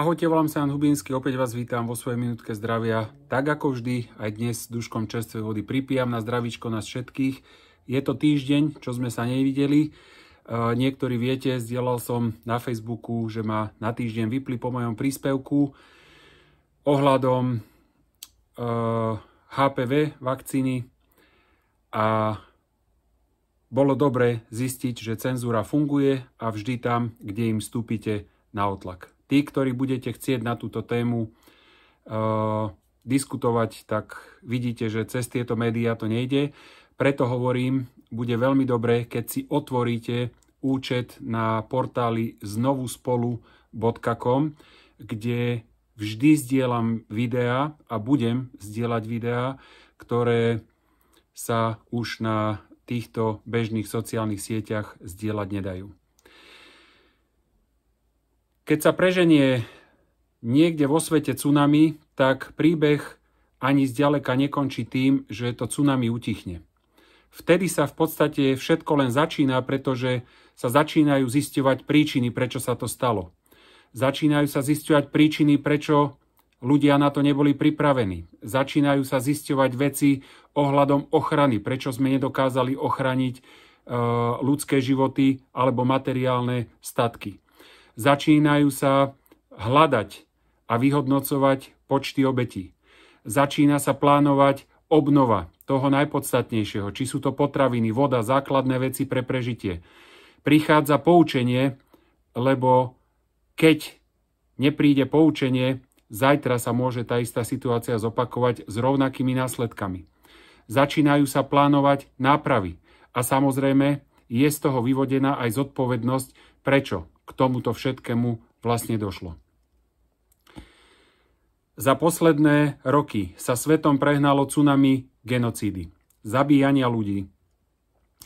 Ahojte, volám sa Jan Hubinsky, opäť vás vítam vo svojej minútke zdravia. Tak ako vždy, aj dnes s duškom čerstvej vody pripijam na zdravíčko nás všetkých. Je to týždeň, čo sme sa nevideli. E, niektorí viete, zdieľal som na Facebooku, že ma na týždeň vypli po mojom príspevku ohľadom e, HPV vakcíny a bolo dobre zistiť, že cenzúra funguje a vždy tam, kde im vstúpite na otlak tí, ktorí budete chcieť na túto tému uh, diskutovať, tak vidíte, že cez tieto médiá to nejde. Preto hovorím, bude veľmi dobré, keď si otvoríte účet na portáli znovuspolu.com, kde vždy zdieľam videá a budem zdieľať videá, ktoré sa už na týchto bežných sociálnych sieťach zdieľať nedajú. Keď sa preženie niekde vo svete tsunami, tak príbeh ani zďaleka nekončí tým, že to tsunami utichne. Vtedy sa v podstate všetko len začína, pretože sa začínajú zisťovať príčiny, prečo sa to stalo. Začínajú sa zisťovať príčiny, prečo ľudia na to neboli pripravení. Začínajú sa zisťovať veci ohľadom ochrany, prečo sme nedokázali ochraniť eh, ľudské životy alebo materiálne statky. Začínajú sa hľadať a vyhodnocovať počty obetí. Začína sa plánovať obnova toho najpodstatnejšieho, či sú to potraviny, voda, základné veci pre prežitie. Prichádza poučenie, lebo keď nepríde poučenie, zajtra sa môže tá istá situácia zopakovať s rovnakými následkami. Začínajú sa plánovať nápravy a samozrejme je z toho vyvodená aj zodpovednosť, prečo k tomuto všetkému vlastne došlo. Za posledné roky sa svetom prehnalo tsunami genocídy, zabíjania ľudí.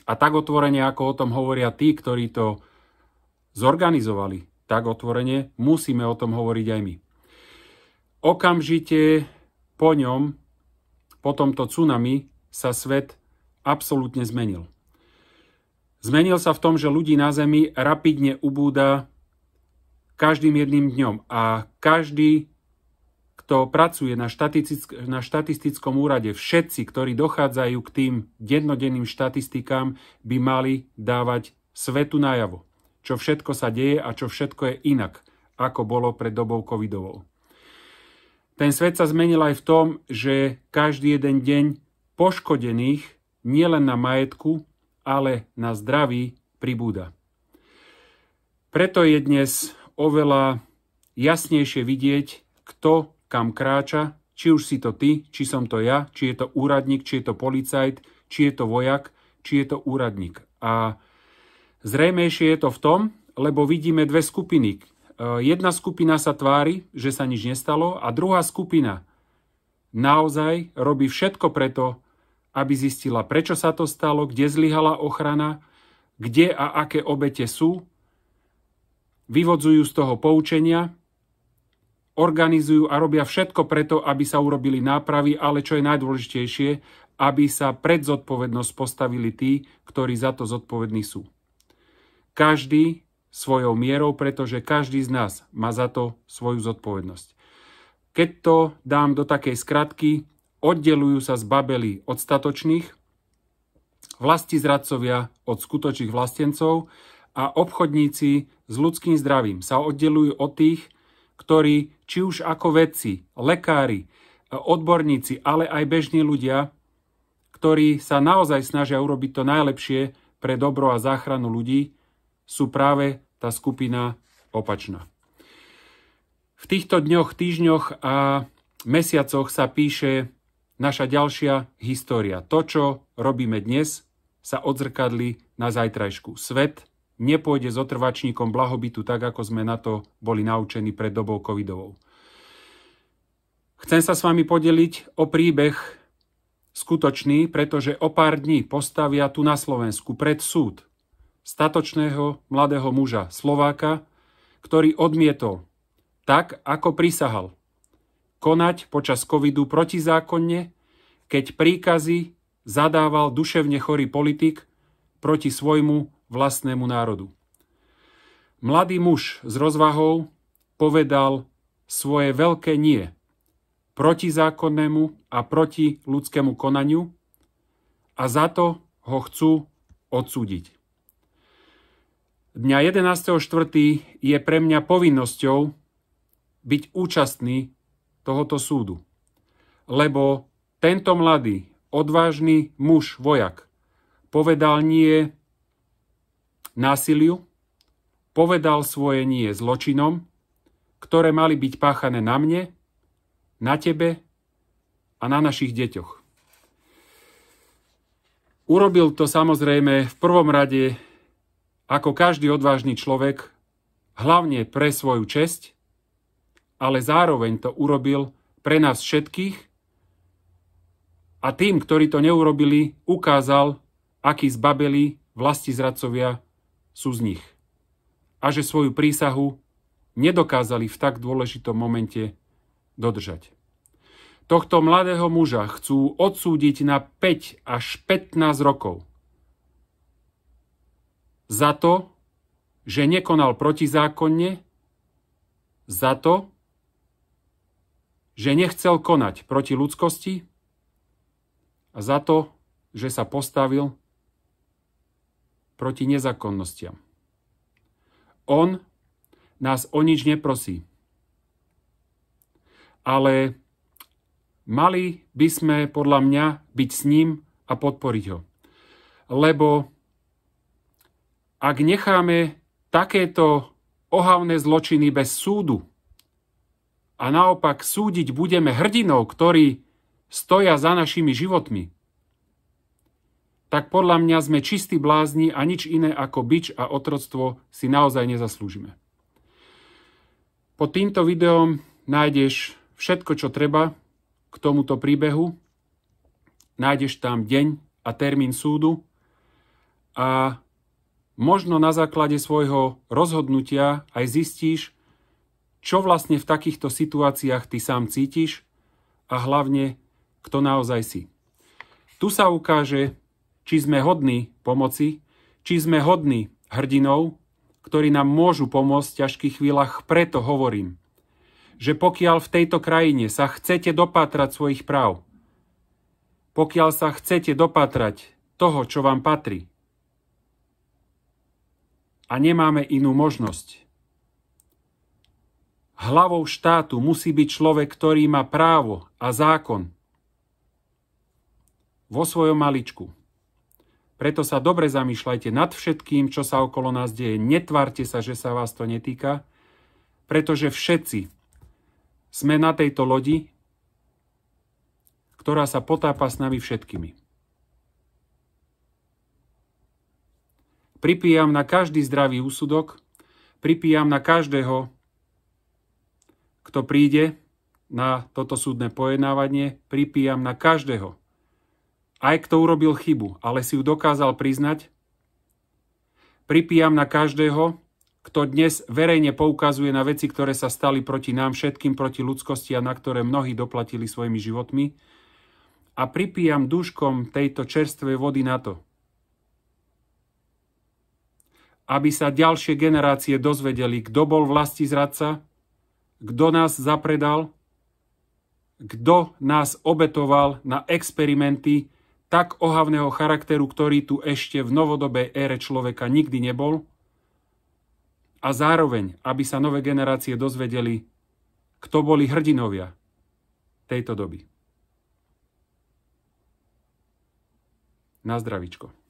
A tak otvorene, ako o tom hovoria tí, ktorí to zorganizovali, tak otvorene musíme o tom hovoriť aj my. Okamžite po ňom, po tomto tsunami, sa svet absolútne zmenil. Zmenil sa v tom, že ľudí na Zemi rapidne ubúda každým jedným dňom a každý, kto pracuje na, štatistick- na štatistickom úrade, všetci, ktorí dochádzajú k tým dennodenným štatistikám, by mali dávať svetu najavo, čo všetko sa deje a čo všetko je inak, ako bolo pred dobou covidovou. Ten svet sa zmenil aj v tom, že každý jeden deň poškodených nielen na majetku, ale na zdraví pribúda. Preto je dnes oveľa jasnejšie vidieť, kto kam kráča, či už si to ty, či som to ja, či je to úradník, či je to policajt, či je to vojak, či je to úradník. A zrejmejšie je to v tom, lebo vidíme dve skupiny. E, jedna skupina sa tvári, že sa nič nestalo a druhá skupina naozaj robí všetko preto, aby zistila, prečo sa to stalo, kde zlyhala ochrana, kde a aké obete sú, vyvodzujú z toho poučenia, organizujú a robia všetko preto, aby sa urobili nápravy, ale čo je najdôležitejšie, aby sa pred zodpovednosť postavili tí, ktorí za to zodpovední sú. Každý svojou mierou, pretože každý z nás má za to svoju zodpovednosť. Keď to dám do takej skratky, oddelujú sa z Babely od statočných, vlasti zradcovia od skutočných vlastencov a obchodníci s ľudským zdravím sa oddelujú od tých, ktorí či už ako vedci, lekári, odborníci, ale aj bežní ľudia, ktorí sa naozaj snažia urobiť to najlepšie pre dobro a záchranu ľudí, sú práve tá skupina opačná. V týchto dňoch, týždňoch a mesiacoch sa píše naša ďalšia história. To, čo robíme dnes, sa odzrkadli na zajtrajšku. Svet nepôjde s otrvačníkom blahobytu tak, ako sme na to boli naučení pred dobou covidovou. Chcem sa s vami podeliť o príbeh skutočný, pretože o pár dní postavia tu na Slovensku pred súd statočného mladého muža Slováka, ktorý odmietol tak, ako prisahal konať počas covidu protizákonne, keď príkazy zadával duševne chorý politik proti svojmu vlastnému národu. Mladý muž s rozvahou povedal svoje veľké nie protizákonnému a proti ľudskému konaniu a za to ho chcú odsúdiť. Dňa 11.4. je pre mňa povinnosťou byť účastný tohoto súdu. Lebo tento mladý, odvážny muž, vojak, povedal nie násiliu, povedal svoje nie zločinom, ktoré mali byť páchané na mne, na tebe a na našich deťoch. Urobil to samozrejme v prvom rade ako každý odvážny človek, hlavne pre svoju česť, ale zároveň to urobil pre nás všetkých a tým, ktorí to neurobili, ukázal, akí zbabeli vlasti zradcovia sú z nich. A že svoju prísahu nedokázali v tak dôležitom momente dodržať. Tohto mladého muža chcú odsúdiť na 5 až 15 rokov. Za to, že nekonal protizákonne, za to, že nechcel konať proti ľudskosti a za to, že sa postavil proti nezakonnostiam. On nás o nič neprosí. Ale mali by sme podľa mňa byť s ním a podporiť ho. Lebo ak necháme takéto ohavné zločiny bez súdu, a naopak súdiť budeme hrdinov, ktorí stoja za našimi životmi, tak podľa mňa sme čistí blázni a nič iné ako bič a otroctvo si naozaj nezaslúžime. Pod týmto videom nájdeš všetko, čo treba k tomuto príbehu. Nájdeš tam deň a termín súdu a možno na základe svojho rozhodnutia aj zistíš, čo vlastne v takýchto situáciách ty sám cítiš a hlavne, kto naozaj si. Tu sa ukáže, či sme hodní pomoci, či sme hodní hrdinov, ktorí nám môžu pomôcť v ťažkých chvíľach. Preto hovorím, že pokiaľ v tejto krajine sa chcete dopatrať svojich práv, pokiaľ sa chcete dopatrať toho, čo vám patrí, a nemáme inú možnosť, Hlavou štátu musí byť človek, ktorý má právo a zákon vo svojom maličku. Preto sa dobre zamýšľajte nad všetkým, čo sa okolo nás deje. Netvárte sa, že sa vás to netýka, pretože všetci sme na tejto lodi, ktorá sa potápa s nami všetkými. Pripijam na každý zdravý úsudok, pripijam na každého, kto príde na toto súdne pojednávanie, pripíjam na každého. Aj kto urobil chybu, ale si ju dokázal priznať, pripíjam na každého, kto dnes verejne poukazuje na veci, ktoré sa stali proti nám všetkým, proti ľudskosti a na ktoré mnohí doplatili svojimi životmi. A pripíjam duškom tejto čerstvej vody na to, aby sa ďalšie generácie dozvedeli, kto bol vlasti zradca, kto nás zapredal, kto nás obetoval na experimenty tak ohavného charakteru, ktorý tu ešte v novodobej ére človeka nikdy nebol, a zároveň, aby sa nové generácie dozvedeli, kto boli hrdinovia tejto doby. Na zdravičko.